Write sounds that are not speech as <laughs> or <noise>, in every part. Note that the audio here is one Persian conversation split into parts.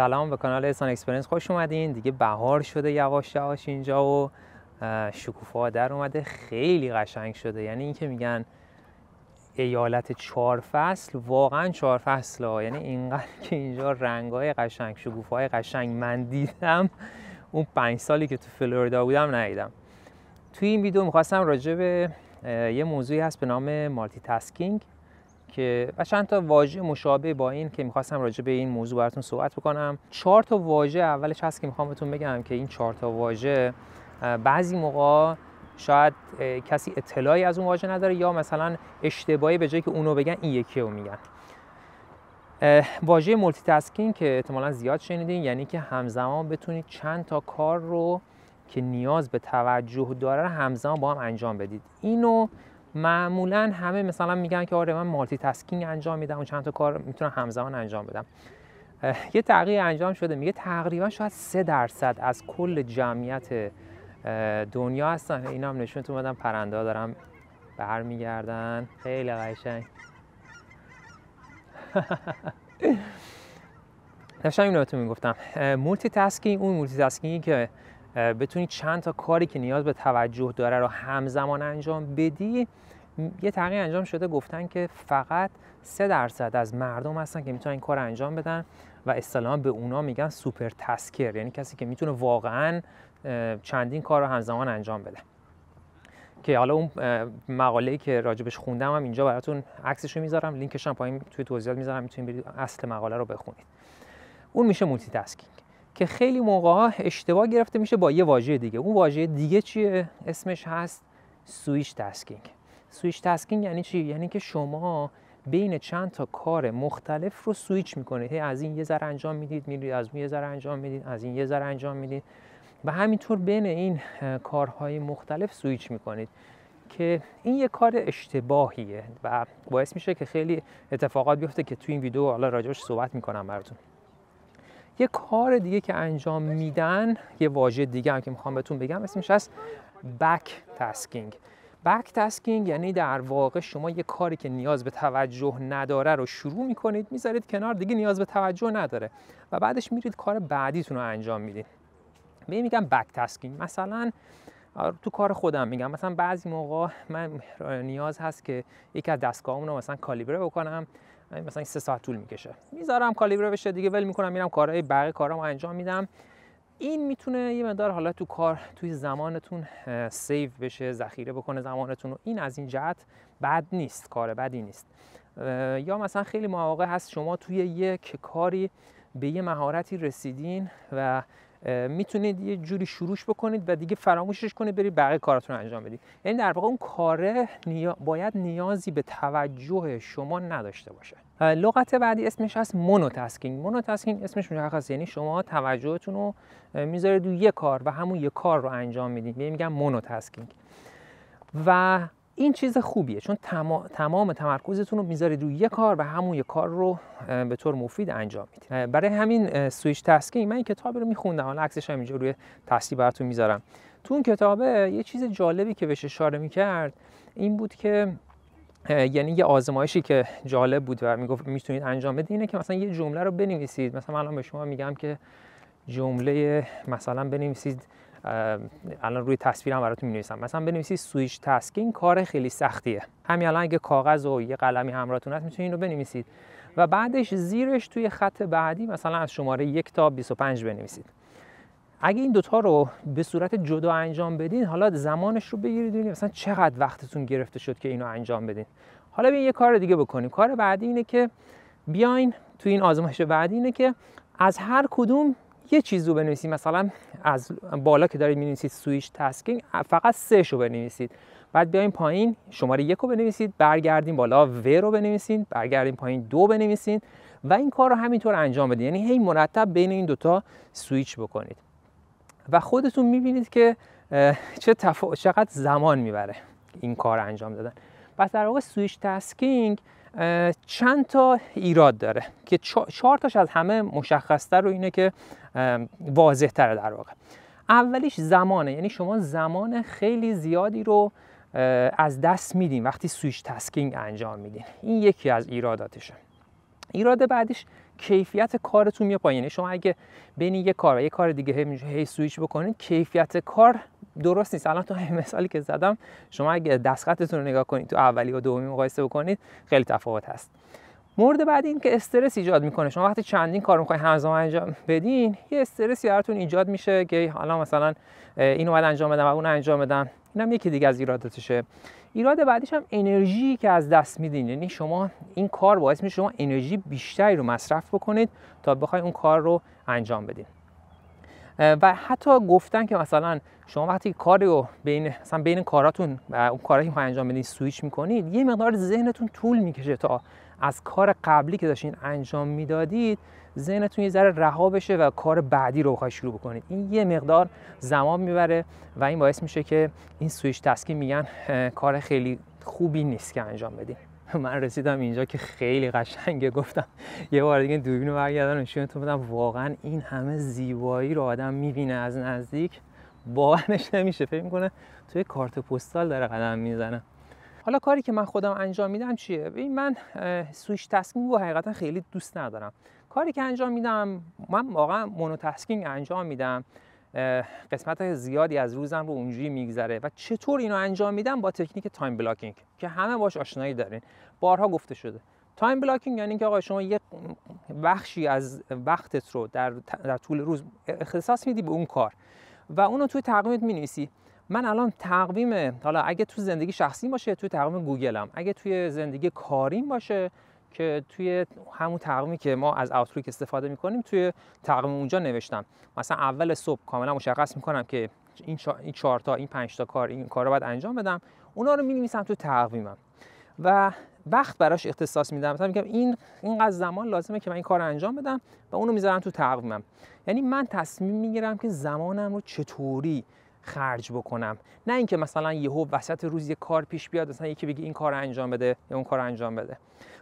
سلام به کانال احسان اکسپرینس خوش اومدین دیگه بهار شده یواش یواش اینجا و شکوفا در اومده خیلی قشنگ شده یعنی اینکه میگن ایالت چهار فصل واقعا چهار فصل ها یعنی اینقدر که اینجا رنگ های قشنگ شکوفه های قشنگ من دیدم اون پنج سالی که تو فلوریدا بودم ندیدم توی این ویدیو میخواستم راجع به یه موضوعی هست به نام مالتی تاسکینگ که و چند تا واژه مشابه با این که میخواستم راجع به این موضوع براتون صحبت بکنم چهار تا واژه اولش هست که میخوام بهتون بگم که این چهار تا واژه بعضی موقع شاید کسی اطلاعی از اون واژه نداره یا مثلا اشتباهی به جایی که اونو بگن این یکی رو میگن واژه مولتی تاسکینگ که احتمالا زیاد شنیدین یعنی که همزمان بتونید چند تا کار رو که نیاز به توجه داره همزمان با هم انجام بدید اینو معمولا همه مثلا میگن که آره من مالتی تاسکینگ انجام میدم و چند تا کار میتونم همزمان انجام بدم یه تغییر انجام شده میگه تقریبا شاید 3 درصد از کل جمعیت دنیا هستن اینا هم نشون اومدن پرنده ها دارم برمیگردن خیلی قشنگ <laughs> داشتم اینو بهتون میگفتم مولتی تاسکینگ اون مولتی تاسکینگی که بتونی چند تا کاری که نیاز به توجه داره رو همزمان انجام بدی یه تغییر انجام شده گفتن که فقط سه درصد از مردم هستن که میتونن این کار انجام بدن و اصطلاحا به اونا میگن سوپر تسکر یعنی کسی که میتونه واقعا چندین کار رو همزمان انجام بده که حالا اون مقاله‌ای که راجبش خوندم هم اینجا براتون عکسش رو میذارم لینکش هم پایین توی توضیحات میذارم میتونید اصل مقاله رو بخونید اون میشه مولتی تاسکینگ که خیلی موقع اشتباه گرفته میشه با یه واژه دیگه اون واژه دیگه چیه اسمش هست سویش تاسکینگ. سویچ تاسکینگ یعنی چی یعنی که شما بین چند تا کار مختلف رو سویچ میکنید هی از این یه ذره انجام میدید میرید از اون یه ذره انجام میدید از این یه ذره انجام میدید و همینطور بین این کارهای مختلف سویچ میکنید که این یه کار اشتباهیه و باعث میشه که خیلی اتفاقات بیفته که تو این ویدیو حالا راجعش صحبت میکنم براتون یه کار دیگه که انجام میدن یه واژه دیگه هم که میخوام بهتون بگم اسمش از بک تاسکینگ بک تاسکینگ یعنی در واقع شما یه کاری که نیاز به توجه نداره رو شروع میکنید میذارید کنار دیگه نیاز به توجه نداره و بعدش میرید کار بعدیتون رو انجام میدید به میگم بک تاسکینگ مثلا آره، تو کار خودم میگم مثلا بعضی موقع من نیاز هست که یکی از دستگاهامون رو مثلا کالیبره بکنم یعنی مثلا سه ساعت طول میکشه میذارم کالیبره بشه دیگه ول میکنم میرم کارهای بقیه کارام انجام میدم این میتونه یه مقدار حالا تو کار توی زمانتون سیو بشه ذخیره بکنه زمانتون و این از این جهت بد نیست کار بدی نیست یا مثلا خیلی مواقع هست شما توی یک کاری به یه مهارتی رسیدین و میتونید یه جوری شروعش بکنید و دیگه فراموشش کنید برید بقیه کاراتون رو انجام بدید یعنی در واقع اون کاره باید نیازی به توجه شما نداشته باشه لغت بعدی اسمش هست مونوتاسکینگ مونوتاسکینگ اسمش مشخص یعنی شما توجهتون رو میذارید روی یه کار و همون یه کار رو انجام میدید یعنی میگم مونوتاسکینگ و این چیز خوبیه چون تمام, تمرکزتون رو میذارید روی یه کار و همون یه کار رو به طور مفید انجام میدید برای همین سویچ تسکی من این کتاب رو میخوندم حالا عکسش هم اینجا روی تصویر براتون میذارم تو اون کتابه یه چیز جالبی که بهش اشاره میکرد این بود که یعنی یه آزمایشی که جالب بود و میگفت میتونید انجام بدید اینه که مثلا یه جمله رو بنویسید مثلا الان به شما میگم که جمله مثلا بنویسید الان روی تصویر هم براتون می‌نویسم مثلا بنویسید سویچ تاسکینگ کار خیلی سختیه همین الان اگه کاغذ و یه قلمی همراهتون هست میتونید اینو بنویسید و بعدش زیرش توی خط بعدی مثلا از شماره یک تا 25 بنویسید اگه این دوتا رو به صورت جدا انجام بدین حالا زمانش رو بگیرید ببینید مثلا چقدر وقتتون گرفته شد که اینو انجام بدین حالا بیاین یه کار دیگه بکنیم کار بعدی اینه که بیاین توی این آزمایش بعدی اینه که از هر کدوم یه چیز رو بنویسید مثلا از بالا که دارید می‌نویسید سویچ تسکینگ فقط سه رو بنویسید بعد بیایم پایین شماره یک رو بنویسید برگردیم بالا و رو بنویسید برگردیم پایین دو بنویسید و این کار رو همینطور انجام بدید یعنی هی مرتب بین این دوتا سویچ بکنید و خودتون میبینید که چه تفاوت چقدر زمان میبره این کار انجام دادن پس در واقع سویچ تسکینگ چند تا ایراد داره که چهار تاش از همه مشخصتر و اینه که واضح تره در واقع اولیش زمانه یعنی شما زمان خیلی زیادی رو از دست میدین وقتی سویچ تسکینگ انجام میدین این یکی از ایراداتشه ایراد بعدیش کیفیت کارتون میاد پایین یعنی شما اگه بین یه کار و یه کار دیگه هی سویچ بکنید کیفیت کار درست نیست الان تو مثالی که زدم شما اگه دستخطتون رو نگاه کنید تو اولی و دومی مقایسه بکنید خیلی تفاوت هست مورد بعد این که استرس ایجاد میکنه شما وقتی چندین کار میخواین همزمان انجام بدین یه استرسی براتون ایجاد میشه که حالا مثلا اینو باید انجام بدم و اون انجام بدم اینم یکی دیگه از ایراداتشه ایراد بعدیش هم انرژی که از دست میدین یعنی شما این کار باعث میشه شما انرژی بیشتری رو مصرف بکنید تا بخواید اون کار رو انجام بدین و حتی گفتن که مثلا شما وقتی کاری رو بین مثلا بین کاراتون و اون کاری که انجام بدین سویچ میکنید یه مقدار ذهنتون طول میکشه تا از کار قبلی که داشتین انجام میدادید ذهنتون یه ذره رها بشه و کار بعدی رو بخواید شروع بکنید این یه مقدار زمان میبره و این باعث میشه که این سویچ تسکین میگن کار خیلی خوبی نیست که انجام بدین <laughs> من رسیدم اینجا که خیلی قشنگه گفتم یه بار دیگه دوربین رو برگردم نشونتون بدم واقعا این همه زیبایی رو آدم میبینه از نزدیک باورش نمیشه فکر میکنه توی کارت پستال داره قدم میزنه حالا کاری که من خودم انجام میدم چیه ببین من سویش تسکینگ رو حقیقتا خیلی دوست ندارم کاری که انجام میدم من واقعا مونو انجام میدم قسمت های زیادی از روزم رو اونجوری میگذره و چطور اینو انجام میدم با تکنیک تایم بلاکینگ که همه باش آشنایی دارین بارها گفته شده تایم بلاکینگ یعنی اینکه آقا شما یه بخشی از وقتت رو در, طول روز اختصاص میدی به اون کار و اونو توی تقویمت مینویسی من الان تقویم حالا اگه تو زندگی شخصی باشه توی تقویم گوگلم اگه توی زندگی کاریم باشه که توی همون تقویمی که ما از آوتلوک استفاده میکنیم توی تقویم اونجا نوشتم مثلا اول صبح کاملا مشخص میکنم که این چهار این پنجتا کار این کارا باید انجام بدم اونا رو می‌نویسم تو تقویمم و وقت براش اختصاص میدم مثلا میگم این اینقدر زمان لازمه که من این کار رو انجام بدم و اونو میذارم تو تقویمم یعنی من تصمیم میگیرم که زمانم رو چطوری خرج بکنم نه اینکه مثلا یهو وسط روز یه کار پیش بیاد مثلا یکی بگه این کار رو انجام بده یا اون کار رو انجام بده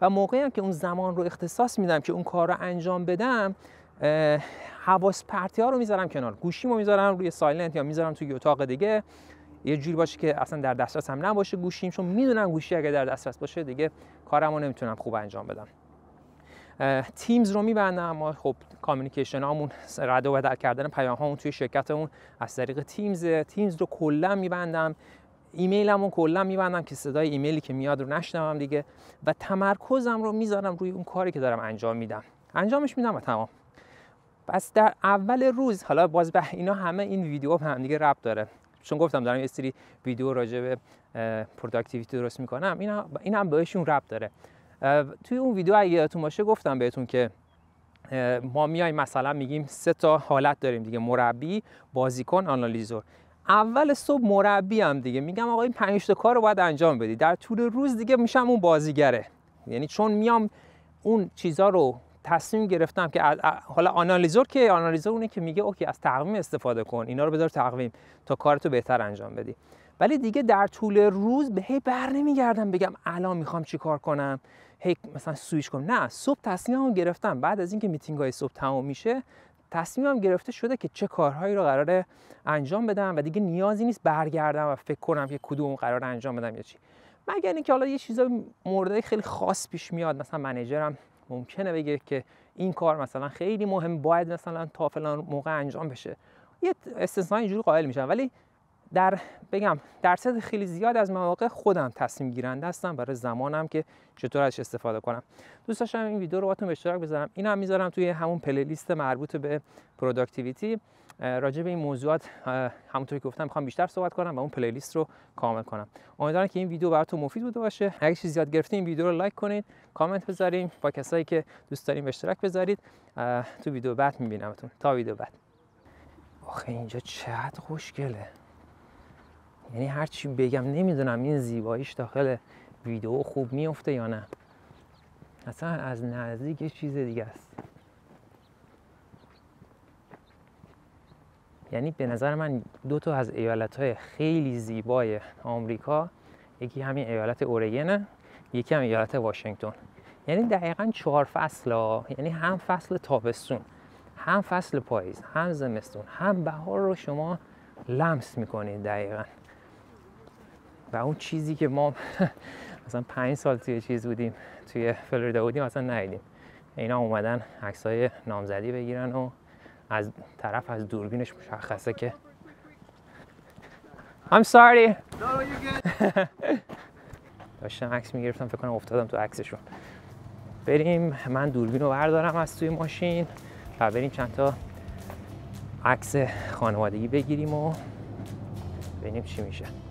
و موقعی هم که اون زمان رو اختصاص میدم که اون کار رو انجام بدم حواس پرتی ها رو میذارم کنار گوشی رو میذارم روی سایلنت یا میذارم توی اتاق دیگه یه جوری باشه که اصلا در دسترس هم نباشه گوشیم چون میدونم گوشی اگه در دسترس باشه دیگه کارمو نمیتونم خوب انجام بدم تیمز رو می‌بندم، ما خب کامیکیشن هامون رد و بدل کردن پیام هامون توی اون از طریق تیمز تیمز رو کلا می‌بندم، ایمیل همون کلا می‌بندم که صدای ایمیلی که میاد رو نشنوم دیگه و تمرکزم رو میذارم روی اون کاری که دارم انجام میدم انجامش میدم و تمام پس در اول روز حالا باز به اینا همه این ویدیو هم دیگه ربط داره چون گفتم دارم یه سری ویدیو راجع به پروداکتیویتی درست میکنم اینا این هم بهشون ربط داره توی اون ویدیو اگه یادتون باشه گفتم بهتون که ما میایم مثلا میگیم سه تا حالت داریم دیگه مربی بازیکن آنالیزور اول صبح مربی هم دیگه میگم آقا این پنج تا کار رو باید انجام بدی در طول روز دیگه میشم اون بازیگره یعنی چون میام اون چیزا رو تصمیم گرفتم که حالا آنالیزور که آنالیزور اونه که میگه اوکی از تقویم استفاده کن اینا رو بذار تقویم تا کارتو بهتر انجام بدی ولی دیگه در طول روز به هی بر نمیگردم بگم الان میخوام چی کار کنم هی مثلا سویش کنم نه صبح تصمیممو گرفتم بعد از اینکه میتینگ های صبح تمام میشه تصمیمم گرفته شده که چه کارهایی رو قراره انجام بدم و دیگه نیازی نیست برگردم و فکر کنم که کدوم قرار انجام بدم یا چی مگر اینکه حالا یه چیزا مورد خیلی خاص پیش میاد مثلا منیجرم ممکنه بگه که این کار مثلا خیلی مهم باید مثلا تا فلان موقع انجام بشه یه استثنا اینجوری قائل میشم ولی در بگم درصد خیلی زیاد از مواقع خودم تصمیم گیرنده هستم برای زمانم که چطور ازش استفاده کنم دوست داشتم این ویدیو رو باهاتون به اشتراک بذارم اینم هم میذارم توی همون پلیلیست مربوط به پروداکتیویتی راجع به این موضوعات همونطوری که گفتم میخوام بیشتر صحبت کنم و اون پلیلیست رو کامل کنم امیدوارم که این ویدیو براتون مفید بوده باشه اگه چیز زیاد گرفتین این ویدیو رو لایک کنید کامنت بذارید با کسایی که دوست دارین به اشتراک بذارید تو ویدیو بعد میبینمتون تا ویدیو بعد آخه اینجا چقدر خوشگله یعنی هر چی بگم نمیدونم این زیباییش داخل ویدیو خوب میفته یا نه اصلا از نزدیک چیز دیگه است یعنی به نظر من دو تا از ایالت های خیلی زیبای آمریکا یکی همین ایالت اورگنه یکی هم ایالت واشنگتن یعنی دقیقا چهار فصل ها یعنی هم فصل تابستون هم فصل پاییز هم زمستون هم بهار رو شما لمس میکنید دقیقا و اون چیزی که ما <laughs> مثلا پنج سال توی چیز بودیم توی فلوریدا بودیم اصلا ندیدیم اینا اومدن های نامزدی بگیرن و از طرف از دوربینش مشخصه که I'm sorry <laughs> داشتم عکس میگرفتم فکر کنم افتادم تو عکسشون بریم من دوربین رو بردارم از توی ماشین و بریم چند تا عکس خانوادگی بگیریم و ببینیم چی میشه